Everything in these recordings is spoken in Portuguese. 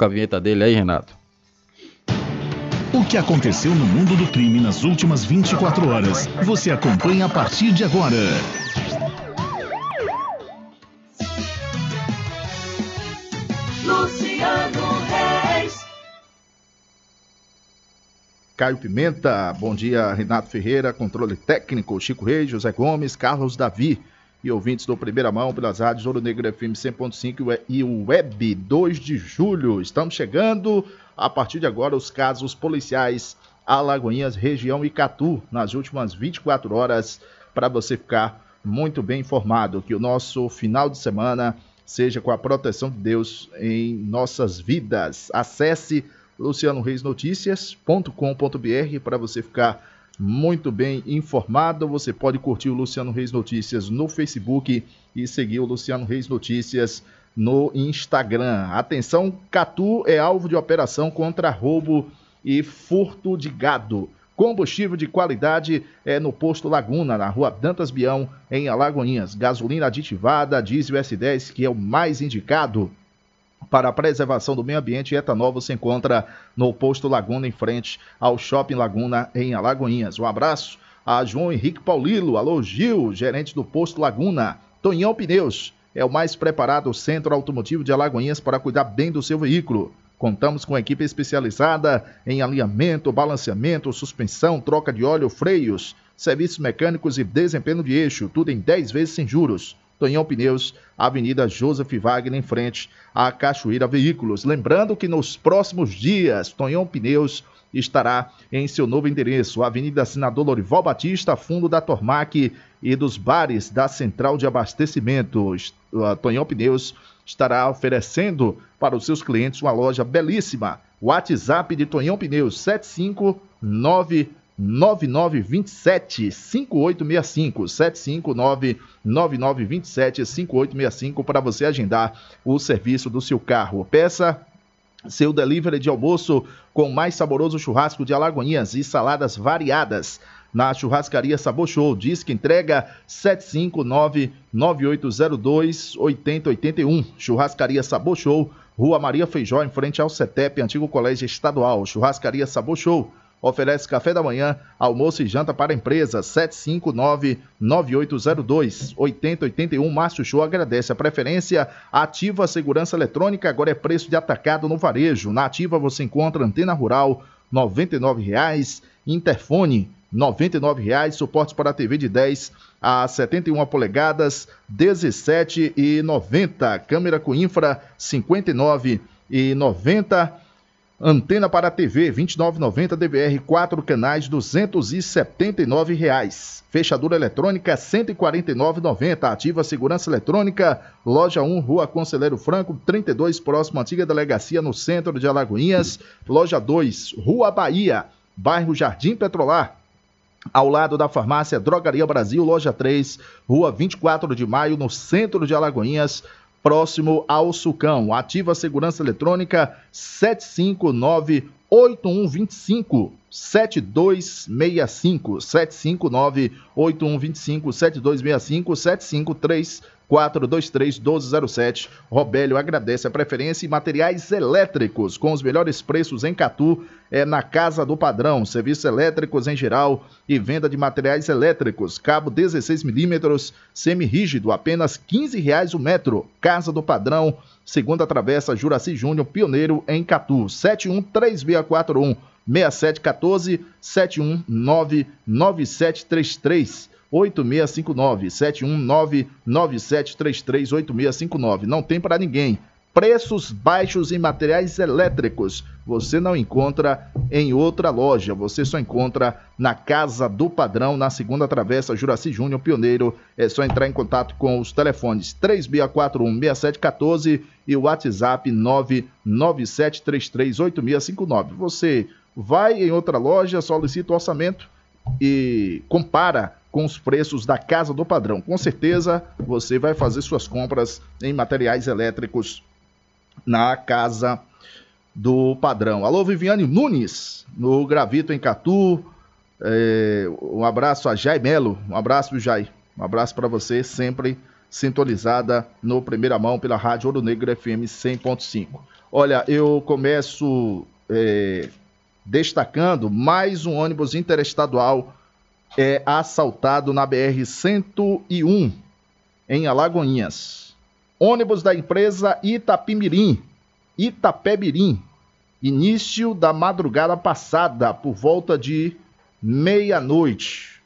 com a vinheta dele aí, Renato. O que aconteceu no mundo do crime nas últimas 24 horas? Você acompanha a partir de agora. Luciano Reis. Caio Pimenta, bom dia, Renato Ferreira, controle técnico, Chico Reis, José Gomes, Carlos Davi e ouvintes do Primeira Mão pelas rádios Ouro Negro FM 100.5 e o Web 2 de Julho. Estamos chegando, a partir de agora, os casos policiais Alagoinhas, região Icatu, nas últimas 24 horas, para você ficar muito bem informado. Que o nosso final de semana seja com a proteção de Deus em nossas vidas. Acesse lucianoreisnoticias.com.br para você ficar muito bem informado. Você pode curtir o Luciano Reis Notícias no Facebook e seguir o Luciano Reis Notícias no Instagram. Atenção, Catu é alvo de operação contra roubo e furto de gado. Combustível de qualidade é no posto Laguna, na rua Dantas Bião, em Alagoinhas. Gasolina aditivada, diesel S10, que é o mais indicado para a preservação do meio ambiente e Etanovo se encontra no posto Laguna, em frente ao Shopping Laguna, em Alagoinhas. Um abraço a João Henrique Paulilo, alô Gil, gerente do posto Laguna. Tonhão Pneus é o mais preparado centro automotivo de Alagoinhas para cuidar bem do seu veículo. Contamos com equipe especializada em alinhamento, balanceamento, suspensão, troca de óleo, freios, serviços mecânicos e desempenho de eixo, tudo em 10 vezes sem juros. Tonhão Pneus, Avenida Joseph Wagner, em frente à Cachoeira Veículos. Lembrando que nos próximos dias, Tonhão Pneus estará em seu novo endereço, Avenida Senador Lorival Batista, fundo da Tormac e dos bares da Central de Abastecimento. Tonhão Pneus estará oferecendo para os seus clientes uma loja belíssima. WhatsApp de Tonhão Pneus 759 9927 5865 759 9927 5865 para você agendar o serviço do seu carro. Peça seu delivery de almoço com mais saboroso churrasco de Alagoinhas e saladas variadas na churrascaria Sabor Show. Diz que entrega 759-9802-8081. Churrascaria Sabor Show, Rua Maria Feijó, em frente ao CETEP, antigo colégio estadual. Churrascaria Sabor Show oferece café da manhã, almoço e janta para a empresa 759-9802-8081. Márcio Show agradece a preferência. Ativa Segurança Eletrônica, agora é preço de atacado no varejo. Na Ativa você encontra antena rural R$ 99,00, interfone R$ 99,00, suportes para TV de 10 a 71 polegadas R$ 17,90, câmera com infra R$ 59,90. Antena para TV, TV 29,90 DVR 4 canais R$ 279. Reais. Fechadura eletrônica R$ 149,90. Ativa Segurança Eletrônica, Loja 1, Rua Conselheiro Franco, 32, próximo à antiga delegacia no centro de Alagoinhas. Loja 2, Rua Bahia, bairro Jardim Petrolar, ao lado da farmácia Drogaria Brasil, loja 3, rua 24 de maio, no centro de Alagoinhas próximo ao Sucão. Ativa a segurança eletrônica 759 8125 7265 759 8125 7265 753 423-1207. Robélio agradece a preferência e materiais elétricos com os melhores preços em Catu, é na Casa do Padrão. Serviços elétricos em geral e venda de materiais elétricos. Cabo 16 milímetros semi-rígido, apenas R$ 15,00 o metro. Casa do Padrão Segunda Travessa, Juraci Júnior, Pioneiro, em Catu. 713641 6714 719 8659 719 9733 8659. Não tem para ninguém. Preços baixos em materiais elétricos você não encontra em outra loja, você só encontra na Casa do Padrão, na segunda travessa Juraci Júnior Pioneiro. É só entrar em contato com os telefones 36416714 e o WhatsApp 997338659. Você vai em outra loja, solicita o orçamento e compara com os preços da Casa do Padrão. Com certeza você vai fazer suas compras em materiais elétricos na Casa do Padrão. Alô, Viviane Nunes, no Gravito em Catu. É, um abraço a Jai Melo. Um abraço, Jai. Um abraço para você, sempre sintonizada no Primeira Mão pela Rádio Ouro Negro FM 100.5. Olha, eu começo é, destacando mais um ônibus interestadual é assaltado na BR 101 em Alagoinhas. Ônibus da empresa Itapimirim, Itapebirim, início da madrugada passada, por volta de meia-noite.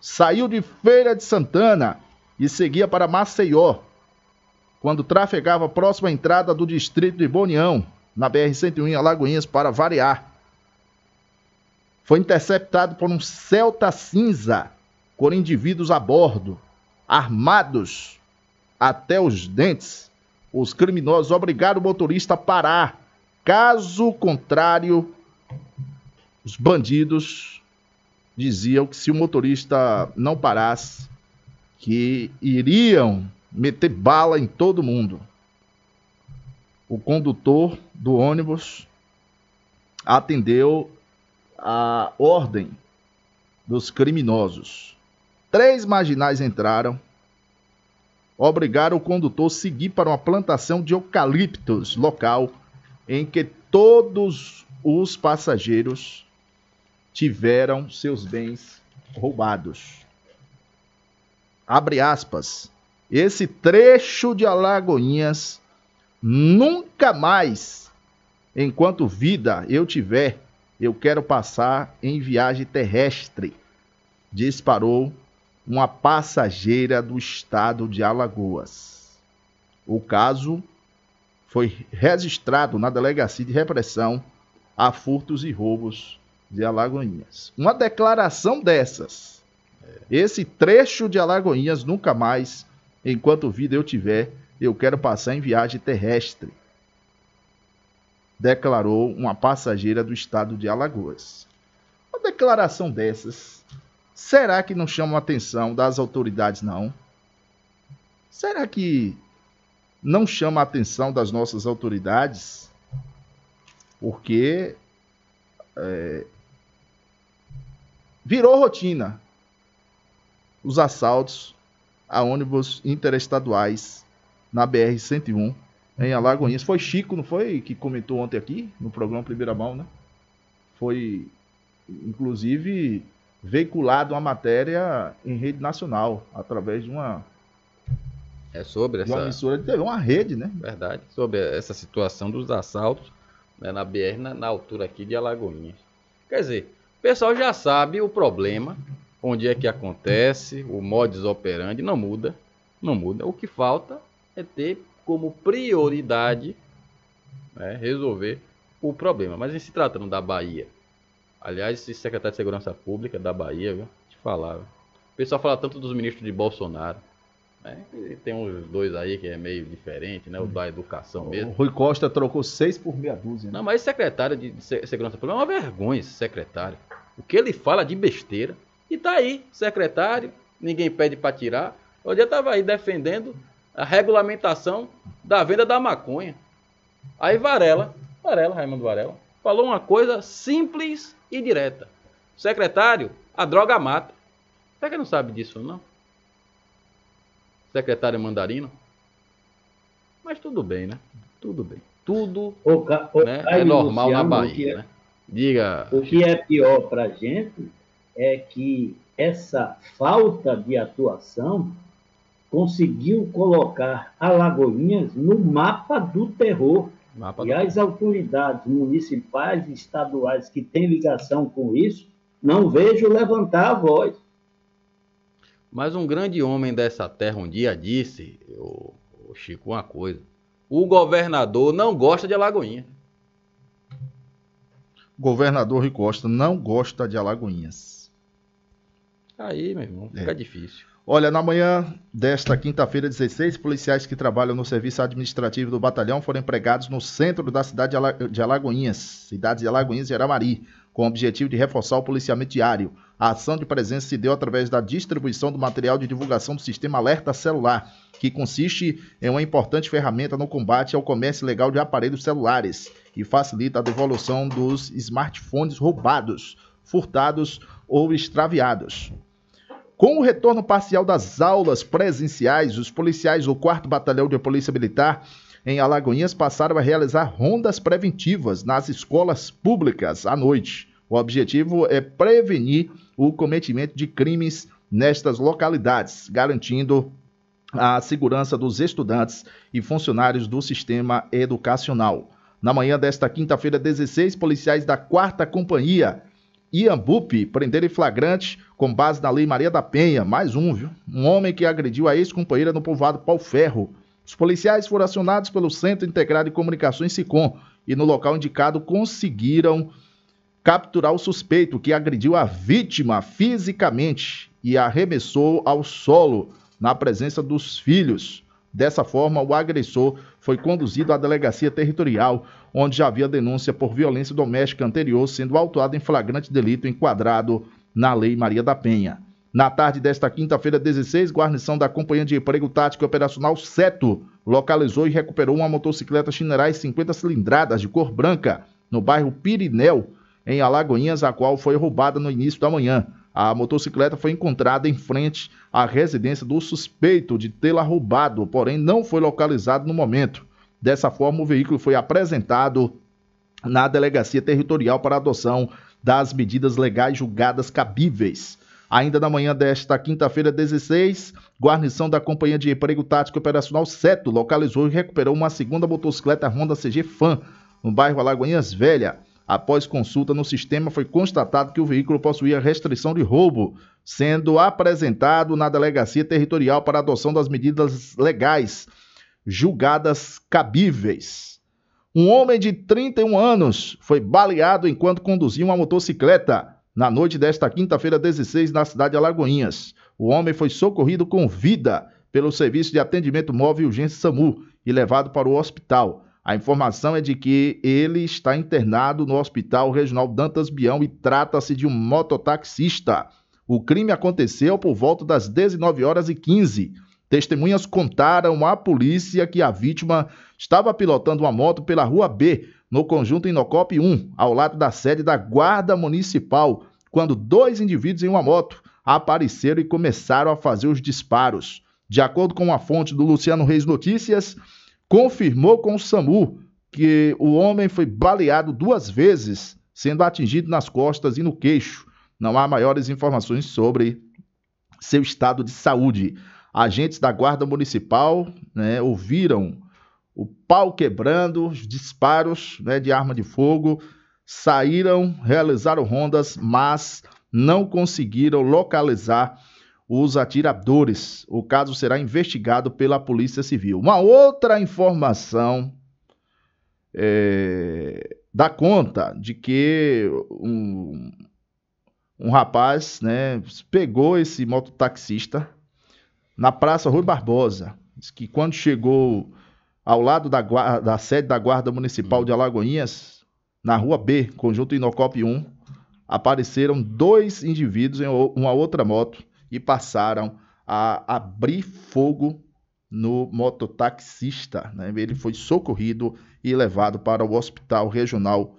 Saiu de Feira de Santana e seguia para Maceió, quando trafegava próximo à entrada do distrito de Bonião, na BR-101 em Alagoinhas, para variar. Foi interceptado por um Celta cinza, com indivíduos a bordo, armados, até os dentes, os criminosos obrigaram o motorista a parar. Caso contrário, os bandidos diziam que se o motorista não parasse, que iriam meter bala em todo mundo. O condutor do ônibus atendeu a ordem dos criminosos. Três marginais entraram obrigaram o condutor a seguir para uma plantação de eucaliptos local em que todos os passageiros tiveram seus bens roubados. Abre aspas. Esse trecho de Alagoinhas nunca mais, enquanto vida eu tiver, eu quero passar em viagem terrestre. Disparou uma passageira do estado de Alagoas. O caso foi registrado na Delegacia de Repressão a Furtos e Roubos de Alagoinhas. Uma declaração dessas. Esse trecho de Alagoinhas nunca mais, enquanto vida eu tiver, eu quero passar em viagem terrestre. Declarou uma passageira do estado de Alagoas. Uma declaração dessas Será que não chamam a atenção das autoridades, não? Será que não chama a atenção das nossas autoridades? Porque é, virou rotina os assaltos a ônibus interestaduais na BR-101 em Alagoinhas. Foi Chico, não foi? Que comentou ontem aqui no programa Primeira Mão, né? Foi, inclusive, veiculado uma matéria em rede nacional, através de uma. É sobre essa. Uma emissora de TV, uma rede, né? Verdade. Sobre essa situação dos assaltos né, na BR, na, na altura aqui de Alagoinhas. Quer dizer, o pessoal já sabe o problema, onde é que acontece, o modus operandi não muda. Não muda. O que falta é ter como prioridade né, resolver o problema. Mas em se tratando da Bahia, Aliás, esse secretário de Segurança Pública da Bahia, viu? Te falava. O pessoal fala tanto dos ministros de Bolsonaro. Né? tem uns dois aí que é meio diferente, né? O hum. da educação mesmo. O Rui Costa trocou seis por meia dúzia. Né? Não, mas secretário de Segurança Pública é uma vergonha esse secretário. O que ele fala de besteira. E tá aí, secretário, ninguém pede para tirar. O dia tava aí defendendo a regulamentação da venda da maconha. Aí Varela, Varela, Raimundo Varela, falou uma coisa simples e direta. Secretário, a droga mata. Será é que não sabe disso, não? Secretário mandarino? Mas tudo bem, né? Tudo bem. Tudo o ca... o né? é normal na Bahia, é... né? Diga. O que é pior para gente é que essa falta de atuação conseguiu colocar Alagoinhas no mapa do terror. Mapa e do... as autoridades municipais e estaduais que têm ligação com isso, não vejo levantar a voz. Mas um grande homem dessa terra um dia disse, o Chico, uma coisa: o governador não gosta de Alagoinha. Governador ricosta não gosta de Alagoinhas. Aí, meu irmão, fica é. difícil. Olha, na manhã desta quinta-feira, 16 policiais que trabalham no serviço administrativo do batalhão foram empregados no centro da cidade de, Alagoinhas, cidade de Alagoinhas e Aramari, com o objetivo de reforçar o policiamento diário. A ação de presença se deu através da distribuição do material de divulgação do sistema Alerta Celular, que consiste em uma importante ferramenta no combate ao comércio ilegal de aparelhos celulares e facilita a devolução dos smartphones roubados, furtados ou extraviados. Com o retorno parcial das aulas presenciais, os policiais do 4 Batalhão de Polícia Militar em Alagoinhas passaram a realizar rondas preventivas nas escolas públicas à noite. O objetivo é prevenir o cometimento de crimes nestas localidades, garantindo a segurança dos estudantes e funcionários do sistema educacional. Na manhã desta quinta-feira, 16 policiais da 4 Companhia Iambupe, prenderem em flagrante com base na Lei Maria da Penha. Mais um, viu? Um homem que agrediu a ex-companheira no povoado Pau Ferro. Os policiais foram acionados pelo Centro Integrado de Comunicações SICOM e no local indicado conseguiram capturar o suspeito que agrediu a vítima fisicamente e arremessou ao solo na presença dos filhos. Dessa forma, o agressor foi conduzido à delegacia territorial, onde já havia denúncia por violência doméstica anterior, sendo autuado em flagrante delito enquadrado na Lei Maria da Penha. Na tarde desta quinta-feira, 16, guarnição da Companhia de Emprego Tático Operacional SETO localizou e recuperou uma motocicleta Chinerai 50 cilindradas de cor branca no bairro Pirineu, em Alagoinhas, a qual foi roubada no início da manhã. A motocicleta foi encontrada em frente à residência do suspeito de tê-la roubado, porém não foi localizado no momento. Dessa forma, o veículo foi apresentado na delegacia territorial para adoção das medidas legais julgadas cabíveis. Ainda na manhã desta quinta-feira, 16, guarnição da Companhia de Emprego Tático Operacional Seto localizou e recuperou uma segunda motocicleta Honda CG Fan no bairro Alagoinhas Velha. Após consulta no sistema, foi constatado que o veículo possuía restrição de roubo, sendo apresentado na delegacia territorial para adoção das medidas legais julgadas cabíveis. Um homem de 31 anos foi baleado enquanto conduzia uma motocicleta na noite desta quinta-feira, 16, na cidade de Alagoinhas. O homem foi socorrido com vida pelo Serviço de Atendimento Móvel e Urgência SAMU e levado para o hospital. A informação é de que ele está internado no Hospital Regional Dantas Bião e trata-se de um mototaxista. O crime aconteceu por volta das 19 horas e 15. Testemunhas contaram à polícia que a vítima estava pilotando uma moto pela Rua B, no conjunto Inocop 1, ao lado da sede da Guarda Municipal, quando dois indivíduos em uma moto apareceram e começaram a fazer os disparos. De acordo com uma fonte do Luciano Reis Notícias, confirmou com o SAMU que o homem foi baleado duas vezes, sendo atingido nas costas e no queixo. Não há maiores informações sobre seu estado de saúde. Agentes da Guarda Municipal né, ouviram o pau quebrando, os disparos né, de arma de fogo, saíram, realizaram rondas, mas não conseguiram localizar os atiradores. O caso será investigado pela Polícia Civil. Uma outra informação é, dá conta de que um, um rapaz né, pegou esse mototaxista na Praça Rui Barbosa. Diz que quando chegou ao lado da, guarda, da sede da Guarda Municipal de Alagoinhas, na Rua B, Conjunto Inocop 1, apareceram dois indivíduos em uma outra moto e passaram a abrir fogo no mototaxista. Né? Ele foi socorrido e levado para o Hospital Regional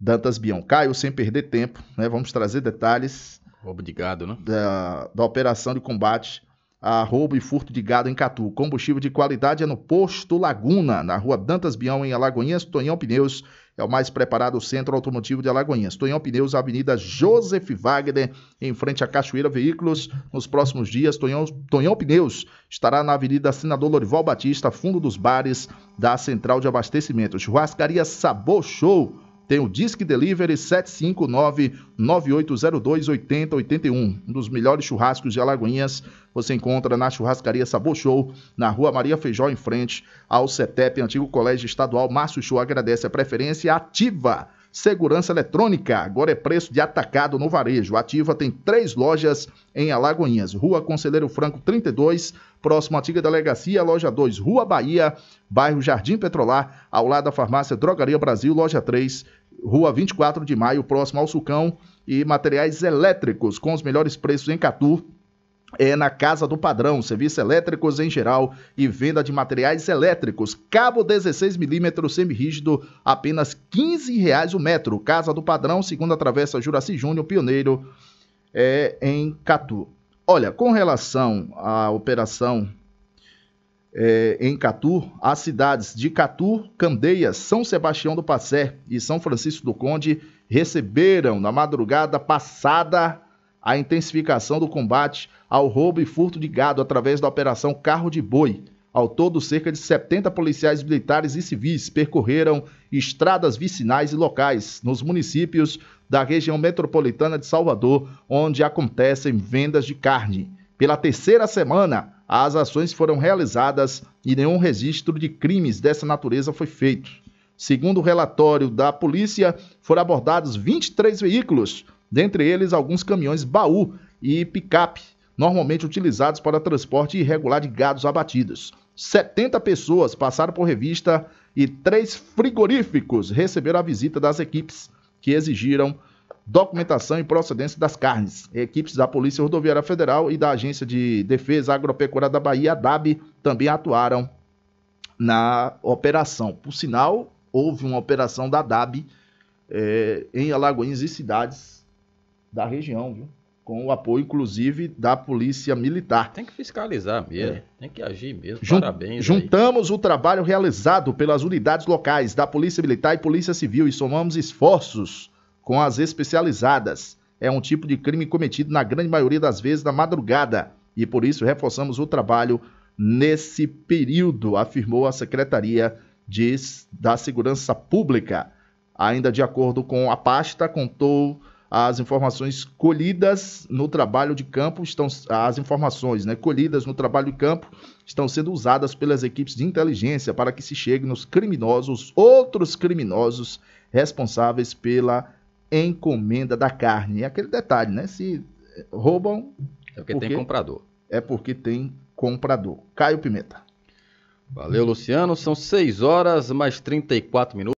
Dantas Bion. Caio, sem perder tempo, né? vamos trazer detalhes. Obrigado, né? Da, da operação de combate a roubo e furto de gado em Catu. Combustível de qualidade é no Posto Laguna, na rua Dantas Bião, em Alagoinhas. Tonhão Pneus é o mais preparado centro automotivo de Alagoinhas. Tonhão Pneus, Avenida Joseph Wagner, em frente à Cachoeira Veículos. Nos próximos dias, Tonhão, Tonhão Pneus estará na Avenida Senador Lorival Batista, fundo dos bares da Central de Abastecimento. Churrascaria Sabor Show tem o Disque Delivery 759-9802-8081. Um dos melhores churrascos de Alagoinhas você encontra na Churrascaria Sabor Show, na Rua Maria Feijó, em frente ao CETEP, antigo Colégio Estadual. Márcio Show agradece a preferência ativa. Segurança eletrônica, agora é preço de atacado no varejo. Ativa tem três lojas em Alagoinhas. Rua Conselheiro Franco 32, próximo à antiga delegacia, loja 2, Rua Bahia, bairro Jardim Petrolar, ao lado da farmácia Drogaria Brasil, loja 3, Rua 24 de Maio, próximo ao Sucão, e materiais elétricos com os melhores preços em Catu. É na Casa do Padrão, serviços elétricos em geral e venda de materiais elétricos. Cabo 16mm rígido apenas R$ 15,00 o metro. Casa do Padrão, segunda travessa Juraci Júnior, pioneiro é, em Catu. Olha, com relação à operação é, em Catur, as cidades de Catur, Candeias, São Sebastião do Passé e São Francisco do Conde receberam na madrugada passada a intensificação do combate ao roubo e furto de gado através da Operação Carro de Boi. Ao todo, cerca de 70 policiais militares e civis percorreram estradas vicinais e locais nos municípios da região metropolitana de Salvador, onde acontecem vendas de carne. Pela terceira semana, as ações foram realizadas e nenhum registro de crimes dessa natureza foi feito. Segundo o relatório da polícia, foram abordados 23 veículos, dentre eles alguns caminhões baú e picape, normalmente utilizados para transporte irregular de gados abatidos. 70 pessoas passaram por revista e três frigoríficos receberam a visita das equipes que exigiram documentação e procedência das carnes. Equipes da Polícia Rodoviária Federal e da Agência de Defesa Agropecuária da Bahia, DAB, também atuaram na operação. Por sinal, houve uma operação da DAB é, em Alagoinhas e cidades da região, viu? com o apoio, inclusive, da Polícia Militar. Tem que fiscalizar mesmo, é. tem que agir mesmo. Jun Parabéns. Juntamos aí. o trabalho realizado pelas unidades locais da Polícia Militar e Polícia Civil e somamos esforços com as especializadas. É um tipo de crime cometido na grande maioria das vezes na madrugada e por isso reforçamos o trabalho nesse período, afirmou a Secretaria de, da Segurança Pública. Ainda de acordo com a pasta, contou as informações colhidas no trabalho de campo estão as informações, né, colhidas no trabalho de campo estão sendo usadas pelas equipes de inteligência para que se chegue nos criminosos, outros criminosos responsáveis pela encomenda da carne. É aquele detalhe, né? Se roubam. É porque, porque tem comprador. É porque tem comprador. Caio Pimenta. Valeu, Luciano. São 6 horas mais 34 minutos.